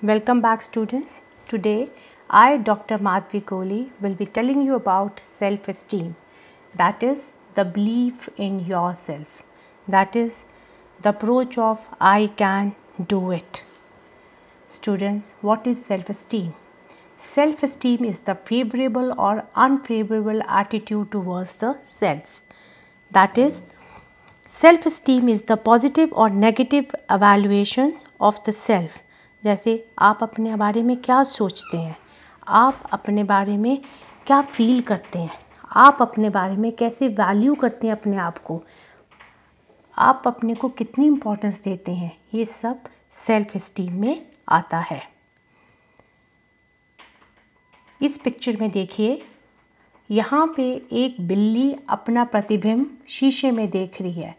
Welcome back students. Today I Dr. Madhvi Kohli will be telling you about self-esteem. That is the belief in yourself. That is the approach of I can do it. Students, what is self-esteem? Self-esteem is the favorable or unfavorable attitude towards the self. That is, self-esteem is the positive or negative evaluations of the self जैसे आप अपने बारे में क्या सोचते हैं आप अपने बारे में क्या फ़ील करते हैं आप अपने बारे में कैसे वैल्यू करते हैं अपने आप को आप अपने को कितनी इम्पोर्टेंस देते हैं ये सब सेल्फ इस्टीम में आता है इस पिक्चर में देखिए यहाँ पे एक बिल्ली अपना प्रतिबिंब शीशे में देख रही है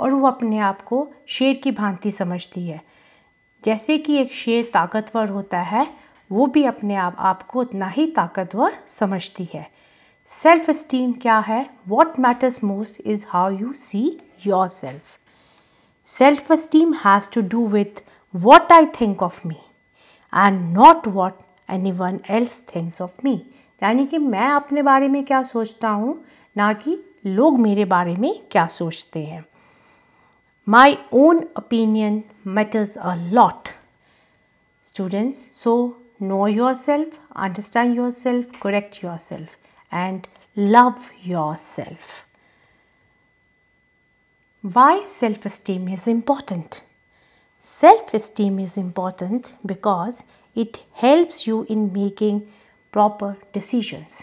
और वो अपने आप को शेर की भांति समझती है जैसे कि एक शेर ताकतवर होता है वो भी अपने आप आपको उतना ही ताकतवर समझती है सेल्फ इस्टीम क्या है what matters most is how you see yourself self esteem has to do with what I think of me and not what anyone else thinks of me यानी कि मैं अपने बारे में क्या सोचता हूँ ना कि लोग मेरे बारे में क्या सोचते हैं my own opinion matters a lot. Students, so know yourself, understand yourself, correct yourself and love yourself. Why self-esteem is important? Self-esteem is important because it helps you in making proper decisions.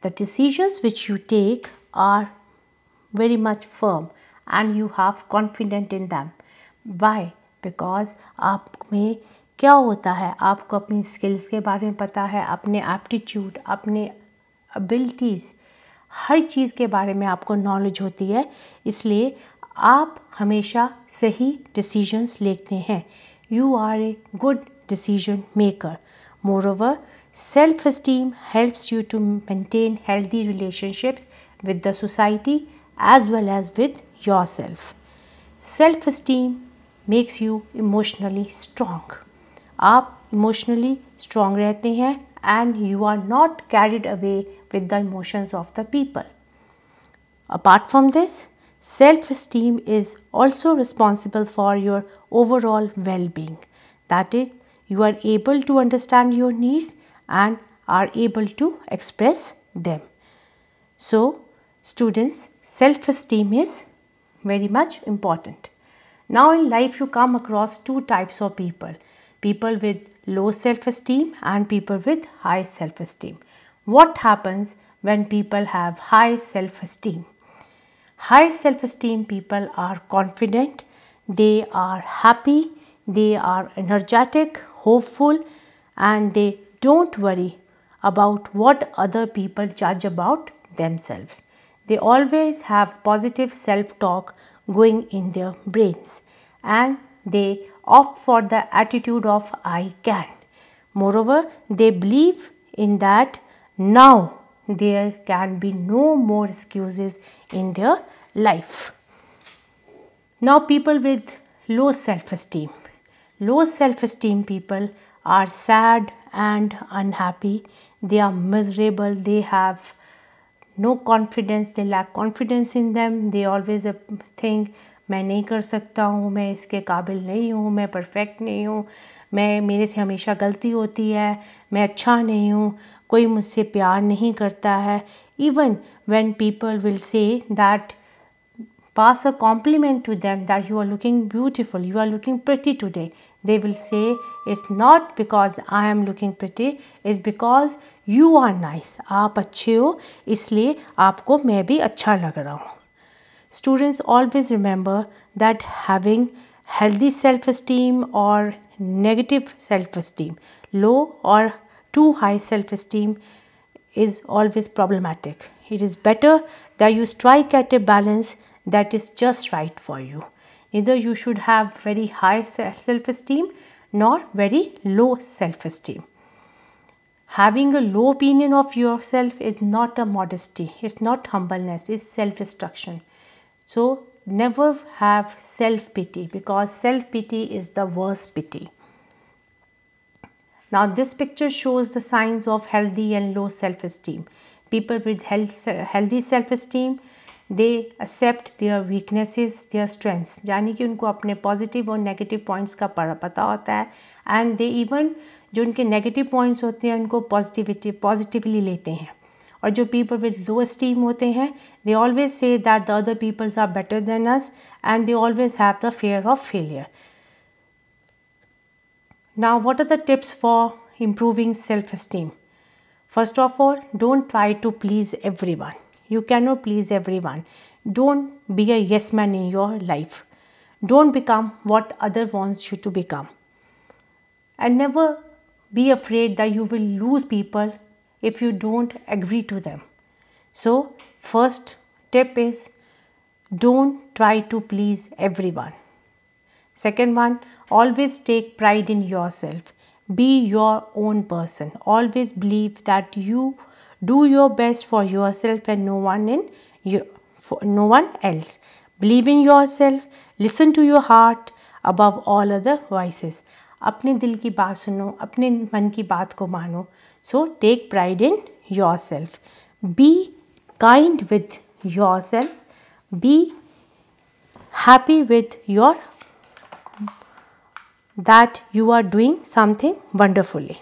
The decisions which you take are very much firm and you have confident in them why because आप में क्या होता है आपको अपनी skills के बारे में पता है अपने एप्टीट्यूड अपने एबिलिटीज़ हर चीज़ के बारे में आपको नॉलेज होती है इसलिए आप हमेशा सही डिसीजंस लेते हैं you are a good decision maker moreover self esteem helps you to maintain healthy relationships with the society as well as with yourself. Self esteem makes you emotionally strong. Up emotionally strong rehte hai and you are not carried away with the emotions of the people. Apart from this, self esteem is also responsible for your overall well being. That is, you are able to understand your needs and are able to express them. So, students, self esteem is very much important. Now in life you come across two types of people, people with low self-esteem and people with high self-esteem. What happens when people have high self-esteem? High self-esteem people are confident, they are happy, they are energetic, hopeful and they don't worry about what other people judge about themselves. They always have positive self talk going in their brains and they opt for the attitude of I can. Moreover, they believe in that now there can be no more excuses in their life. Now, people with low self esteem. Low self esteem people are sad and unhappy. They are miserable. They have no confidence they lack confidence in them they always think मैं नहीं कर सकता हूँ मैं इसके काबिल नहीं हूँ मैं परफेक्ट नहीं हूँ मैं मेरे से हमेशा गलती होती है मैं अच्छा नहीं हूँ कोई मुझसे प्यार नहीं करता है even when people will say that Pass a compliment to them that you are looking beautiful, you are looking pretty today. They will say, It's not because I am looking pretty, it's because you are nice. आप अच्छे हो इसलिए आपको मैं भी अच्छा लग रहा हूँ Students always remember that having healthy self esteem or negative self esteem, low or too high self esteem is always problematic. It is better that you strike at a balance that is just right for you. Neither you should have very high self esteem nor very low self esteem. Having a low opinion of yourself is not a modesty, it's not humbleness, it's self destruction. So, never have self pity because self pity is the worst pity. Now, this picture shows the signs of healthy and low self esteem. People with health, healthy self esteem they accept their weaknesses their strengths यानी कि उनको अपने positive और negative points का पता होता है and they even जो उनके नेगेटिव पॉइंट्स होते हैं उनको पॉजिटिविटी पॉजिटिवली लेते हैं और जो पीपल विद लो स्टीम होते हैं they always say that the other peoples are better than us and they always have the fear of failure what are the tips for improving self esteem first of all don't try to please everyone You cannot please everyone. Don't be a yes man in your life. Don't become what other wants you to become. And never be afraid that you will lose people if you don't agree to them. So, first tip is don't try to please everyone. Second one, always take pride in yourself. Be your own person. Always believe that you do your best for yourself and no one in you, for no one else believe in yourself listen to your heart above all other voices अपने दिल की बात सुनो अपने मन की बात को मानो so take pride in yourself be kind with yourself be happy with your that you are doing something wonderfully.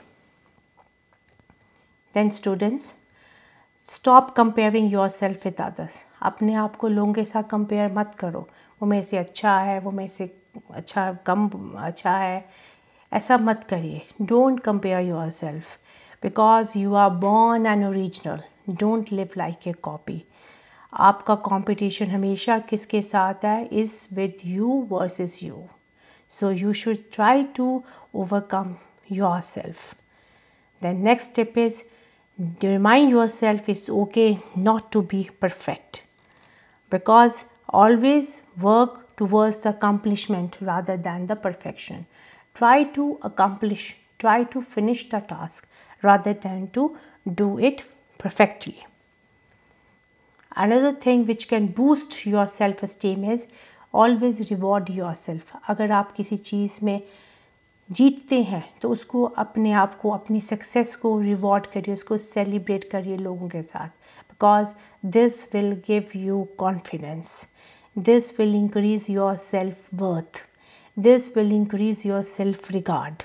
Then students, stop comparing yourself with others अपने आप को लोगों के साथ कंपेयर मत करो वो मेरे से अच्छा है वो मेरे से अच्छा कम अच्छा है ऐसा मत करिए don't compare yourself because you are born an original don't live like a copy आपका कॉम्पिटिशन हमेशा किसके साथ है is with you is you so you should try to overcome yourself then next step is remind yourself it's okay not to be perfect because always work towards the accomplishment rather than the perfection try to accomplish try to finish the task rather than to do it perfectly another thing which can boost your self esteem is always reward yourself अगर आप किसी चीज़ में जीतते हैं तो उसको अपने आप को अपनी सक्सेस को रिवॉर्ड करिए उसको सेलिब्रेट करिए लोगों के साथ because this will give you confidence this will increase your self worth this will increase your self regard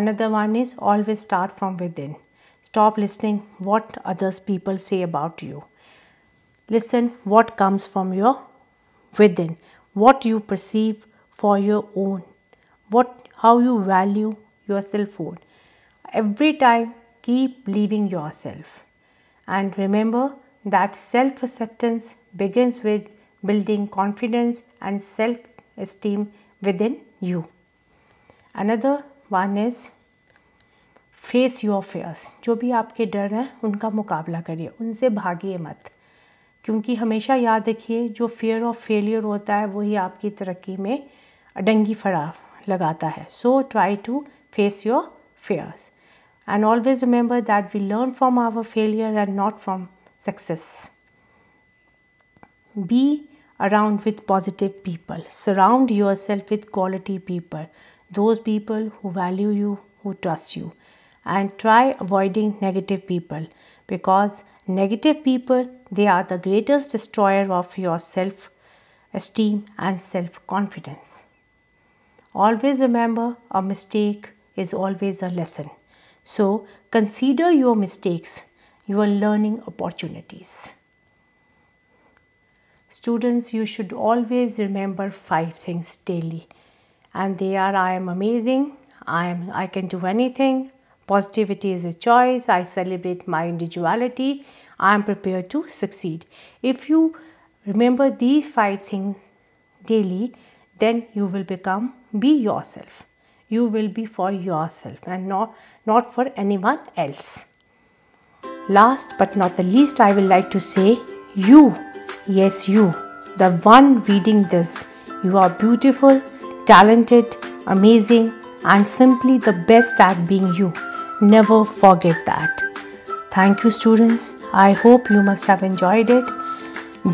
another one is always start from within stop listening what others people say about you listen what comes from your within what you perceive for your own what how you value your yourself own every time keep believing yourself and remember that self acceptance begins with building confidence and self esteem within you another one is face your fears जो भी आपके डर हैं उनका मुकाबला करिए उनसे भागिए मत क्योंकि हमेशा याद रखिए जो फेयर ऑफ फेलियर होता है वही आपकी तरक्की में डंगी फड़ा लगाता hai. So try to face your fears, and always remember that we learn from our failure and not from success. Be around with positive people. Surround yourself with quality people, those people who value you, who trust you. And try avoiding negative people because negative people they are the greatest destroyer of your self esteem and self confidence. Always remember a mistake is always a lesson. So consider your mistakes, your learning opportunities. Students, you should always remember five things daily. And they are I am amazing, I am I can do anything, positivity is a choice, I celebrate my individuality, I am prepared to succeed. If you remember these five things daily, then you will become be yourself you will be for yourself and not not for anyone else last but not the least i will like to say you yes you the one reading this you are beautiful talented amazing and simply the best at being you never forget that thank you students i hope you must have enjoyed it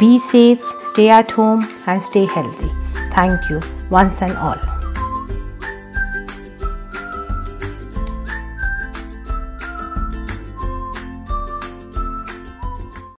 be safe stay at home and stay healthy Thank you once and all.